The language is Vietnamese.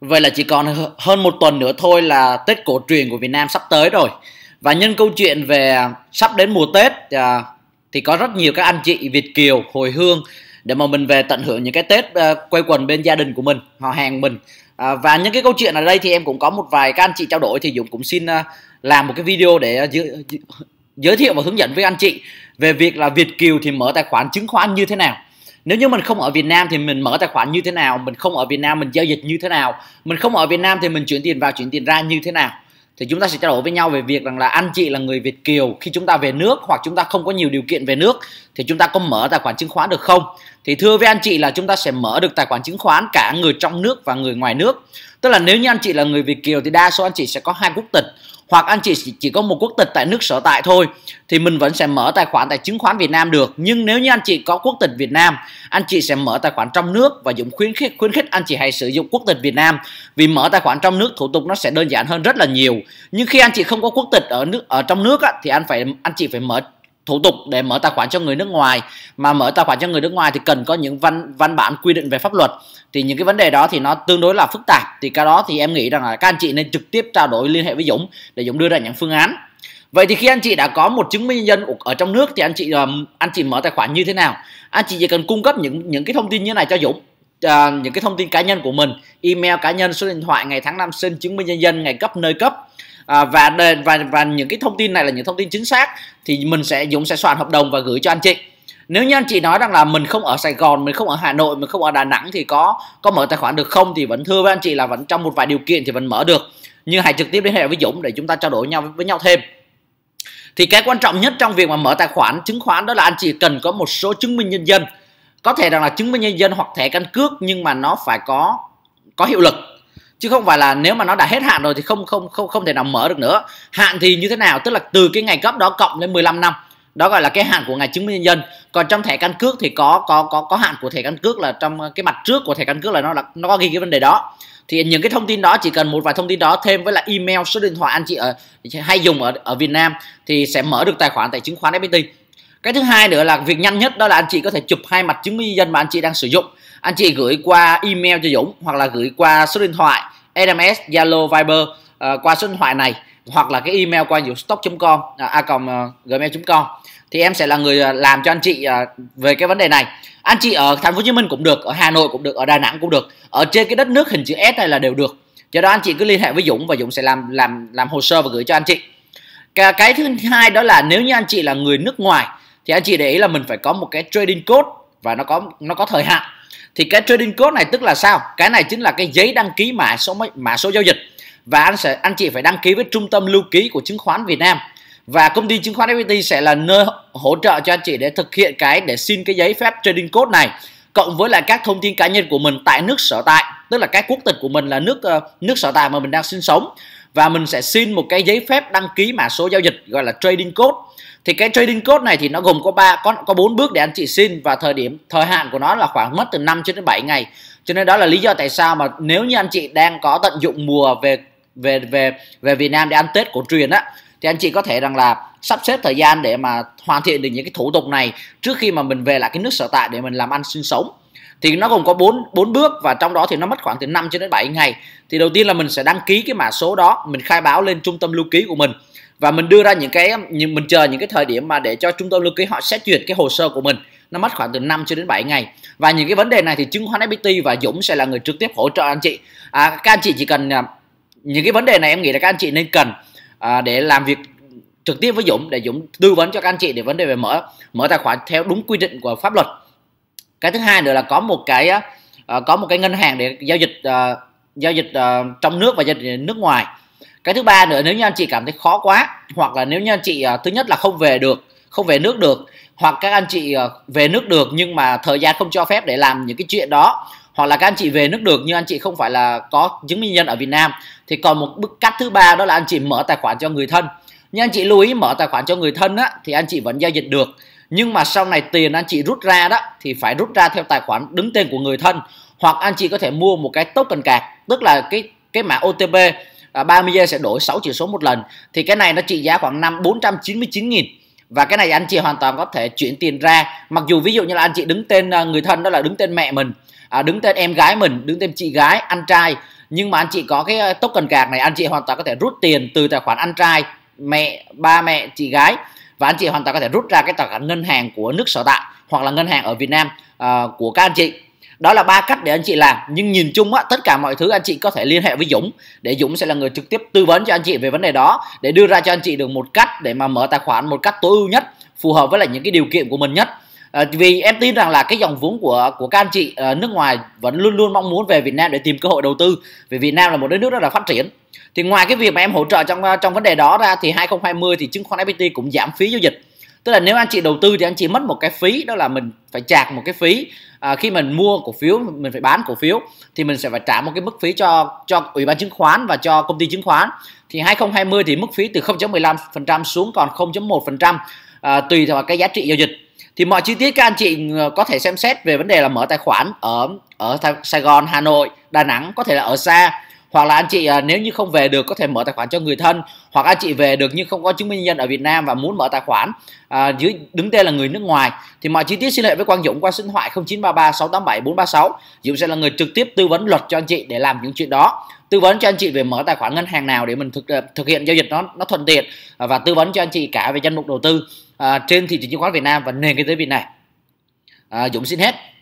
Vậy là chỉ còn hơn một tuần nữa thôi là Tết cổ truyền của Việt Nam sắp tới rồi. Và nhân câu chuyện về sắp đến mùa Tết à, thì có rất nhiều các anh chị Việt kiều hồi hương để mà mình về tận hưởng những cái Tết à, quần bên gia đình của mình, họ hàng mình. À, và những cái câu chuyện ở đây thì em cũng có một vài các anh chị trao đổi thì Dũng cũng xin à, làm một cái video để giới thiệu và hướng dẫn với anh chị về việc là Việt kiều thì mở tài khoản chứng khoán như thế nào nếu như mình không ở Việt Nam thì mình mở tài khoản như thế nào mình không ở Việt Nam mình giao dịch như thế nào mình không ở Việt Nam thì mình chuyển tiền vào chuyển tiền ra như thế nào thì chúng ta sẽ trao đổi với nhau về việc rằng là anh chị là người Việt kiều khi chúng ta về nước hoặc chúng ta không có nhiều điều kiện về nước thì chúng ta có mở tài khoản chứng khoán được không thì thưa với anh chị là chúng ta sẽ mở được tài khoản chứng khoán cả người trong nước và người ngoài nước tức là nếu như anh chị là người Việt kiều thì đa số anh chị sẽ có hai quốc tịch hoặc anh chị chỉ có một quốc tịch tại nước sở tại thôi thì mình vẫn sẽ mở tài khoản tại chứng khoán Việt Nam được nhưng nếu như anh chị có quốc tịch Việt Nam anh chị sẽ mở tài khoản trong nước và dùng khuyến khích khuyến khích anh chị hãy sử dụng quốc tịch Việt Nam vì mở tài khoản trong nước thủ tục nó sẽ đơn giản hơn rất là nhiều nhưng khi anh chị không có quốc tịch ở nước ở trong nước á, thì anh phải anh chị phải mở thủ tục để mở tài khoản cho người nước ngoài mà mở tài khoản cho người nước ngoài thì cần có những văn văn bản quy định về pháp luật thì những cái vấn đề đó thì nó tương đối là phức tạp thì cái đó thì em nghĩ rằng là các anh chị nên trực tiếp trao đổi liên hệ với Dũng để Dũng đưa ra những phương án vậy thì khi anh chị đã có một chứng minh nhân dân ở trong nước thì anh chị ờ, anh chị mở tài khoản như thế nào anh chị chỉ cần cung cấp những những cái thông tin như này cho Dũng à, những cái thông tin cá nhân của mình email cá nhân số điện thoại ngày tháng năm sinh chứng minh nhân dân ngày cấp nơi cấp à, và, và và những cái thông tin này là những thông tin chính xác thì mình sẽ Dũng sẽ soạn hợp đồng và gửi cho anh chị nếu như anh chị nói rằng là mình không ở Sài Gòn, mình không ở Hà Nội, mình không ở Đà Nẵng thì có có mở tài khoản được không thì vẫn thưa với anh chị là vẫn trong một vài điều kiện thì vẫn mở được. Nhưng hãy trực tiếp liên hệ với Dũng để chúng ta trao đổi nhau với, nhau thêm. Thì cái quan trọng nhất trong việc mà mở tài khoản chứng khoán đó là anh chị cần có một số chứng minh nhân dân. Có thể rằng là chứng minh nhân dân hoặc thẻ căn cước nhưng mà nó phải có có hiệu lực chứ không phải là nếu mà nó đã hết hạn rồi thì không không không không thể nào mở được nữa hạn thì như thế nào tức là từ cái ngày cấp đó cộng lên 15 năm đó gọi là cái hạn của ngày chứng minh nhân dân còn trong thẻ căn cước thì có có có có hạn của thẻ căn cước là trong cái mặt trước của thẻ căn cước là nó là nó có ghi cái vấn đề đó thì những cái thông tin đó chỉ cần một vài thông tin đó thêm với là email số điện thoại anh chị ở hay dùng ở ở Việt Nam thì sẽ mở được tài khoản tại chứng khoán FPT cái thứ hai nữa là việc nhanh nhất đó là anh chị có thể chụp hai mặt chứng minh nhân dân mà anh chị đang sử dụng anh chị gửi qua email cho Dũng hoặc là gửi qua số điện thoại SMS Zalo Viber uh, qua số điện thoại này hoặc là cái email qua dũng.stock.com uh, à, a ờ, gmail.com thì em sẽ là người ờ, làm cho anh chị uh, về cái vấn đề này anh chị ở thành phố Hồ Chí Minh cũng được ở Hà Nội cũng được ở Đà Nẵng cũng được ở trên cái đất nước hình chữ S này là đều được do đó anh chị cứ liên hệ với Dũng và Dũng sẽ làm làm làm hồ sơ và gửi cho anh chị cái thứ hai đó là nếu như anh chị là người nước ngoài thì anh chị để ý là mình phải có một cái trading code và nó có nó có thời hạn thì cái trading code này tức là sao cái này chính là cái giấy đăng ký mã số mã số giao dịch và anh sẽ anh chị phải đăng ký với trung tâm lưu ký của chứng khoán Việt Nam và công ty chứng khoán FPT sẽ là nơi hỗ trợ cho anh chị để thực hiện cái để xin cái giấy phép trading code này cộng với lại các thông tin cá nhân của mình tại nước sở tại tức là các quốc tịch của mình là nước ờ, nước sở tại mà mình đang sinh sống và mình sẽ xin một cái giấy phép đăng ký mã số giao dịch gọi là trading code thì cái trading code này thì nó gồm có ba có có bốn bước để anh chị xin và thời điểm thời hạn của nó là khoảng mất từ 5 cho đến 7 ngày cho nên đó là lý do tại sao mà nếu như anh chị đang có tận dụng mùa về về về về Việt Nam để ăn Tết cổ truyền á thì anh chị có thể rằng là sắp xếp thời gian để mà hoàn thiện được những cái thủ tục này trước khi mà mình về lại cái nước sở tại để mình làm ăn sinh sống thì nó gồm có bốn bốn bước và trong đó thì nó mất khoảng từ 5 cho đến 7 ngày. Thì đầu tiên là mình sẽ đăng ký cái mã số đó, mình khai báo lên trung tâm lưu ký của mình và mình đưa ra những cái những mình chờ những cái thời điểm mà để cho trung tâm lưu ký họ xét duyệt cái hồ sơ của mình nó mất khoảng từ 5 cho đến 7 ngày và những cái vấn đề này thì chứng khoán FPT và Dũng sẽ là người trực tiếp hỗ trợ anh chị à, các anh chị chỉ cần à, những cái vấn đề này em nghĩ là các anh chị nên cần à, để làm việc trực tiếp với Dũng để Dũng tư vấn cho các anh chị để vấn đề về mở mở tài khoản theo đúng quy định của pháp luật cái thứ hai nữa là có một cái uh, có một cái ngân hàng để giao dịch uh, giao dịch uh, trong nước và giao dịch nước ngoài cái thứ ba nữa nếu như anh chị cảm thấy khó quá hoặc là nếu như anh chị uh, thứ nhất là không về được không về nước được hoặc các anh chị uh, về nước được nhưng mà thời gian không cho phép để làm những cái chuyện đó hoặc là các anh chị về nước được nhưng anh chị không phải là có chứng minh nhân ở Việt Nam thì còn một bước cách thứ ba đó là anh chị mở tài khoản cho người thân nhưng anh chị lưu ý mở tài khoản cho người thân á, thì anh chị vẫn giao dịch được nhưng mà sau này tiền anh chị rút ra đó thì phải rút ra theo tài khoản đứng tên của người thân hoặc anh chị có thể mua một cái token cạc tức là cái cái mã OTP 30 à, giây sẽ đổi 6 chữ số một lần thì cái này nó trị giá khoảng 5 499 000 và cái này anh chị hoàn toàn có thể chuyển tiền ra mặc dù ví dụ như là anh chị đứng tên à, người thân đó là đứng tên mẹ mình à, đứng tên em gái mình đứng tên chị gái anh trai nhưng mà anh chị có cái à, token card này anh chị hoàn toàn có thể rút tiền từ tài khoản anh trai mẹ ba mẹ chị gái và anh chị hoàn toàn có thể rút ra cái tài khoản ngân hàng của nước sở tại hoặc là ngân hàng ở Việt Nam uh, của các anh chị đó là ba cách để anh chị làm nhưng nhìn chung á tất cả mọi thứ anh chị có thể liên hệ với Dũng để Dũng sẽ là người trực tiếp tư vấn cho anh chị về vấn đề đó để đưa ra cho anh chị được một cách để mà mở tài khoản một cách tối ưu nhất phù hợp với lại những cái điều kiện của mình nhất À, vì em tin rằng là cái dòng vốn của của các anh chị à, nước ngoài vẫn luôn luôn mong muốn về Việt Nam để tìm cơ hội đầu tư vì Việt Nam là một đất nước rất là phát triển thì ngoài cái việc mà em hỗ trợ trong à, trong vấn đề đó ra thì 2020 thì chứng khoán FPT cũng giảm phí giao dịch tức là nếu anh chị đầu tư thì anh chị mất một cái phí đó là mình phải trả một cái phí à, khi mình mua cổ phiếu mình phải bán cổ phiếu thì mình sẽ phải trả một cái mức phí cho cho ủy ban chứng khoán và cho công ty chứng khoán thì 2020 thì mức phí từ 0.15% xuống còn 0.1% à, tùy vào cái giá trị giao dịch thì mọi chi tiết các anh chị ờ, có thể xem xét về vấn đề là mở tài khoản ở ở Sài Gòn, Hà Nội, Đà Nẵng có thể là ở xa hoặc là anh chị à, nếu như không về được có thể mở tài khoản cho người thân hoặc anh chị về được nhưng không có chứng minh nhân dân ở Việt Nam và muốn mở tài khoản à, dưới đứng tên là người nước ngoài thì mọi chi tiết liên hệ với Quang Dũng qua số điện thoại 0933 687 436 Dũng sẽ là người trực tiếp tư vấn luật cho anh chị để làm những chuyện đó tư vấn cho anh chị về mở tài khoản ngân hàng nào để mình thực à, thực hiện giao dịch nó nó thuận tiện à, và tư vấn cho anh chị cả về danh mục đầu tư à, trên thị trường chứng khoán Việt Nam và nền kinh tế Việt này à, Dũng xin hết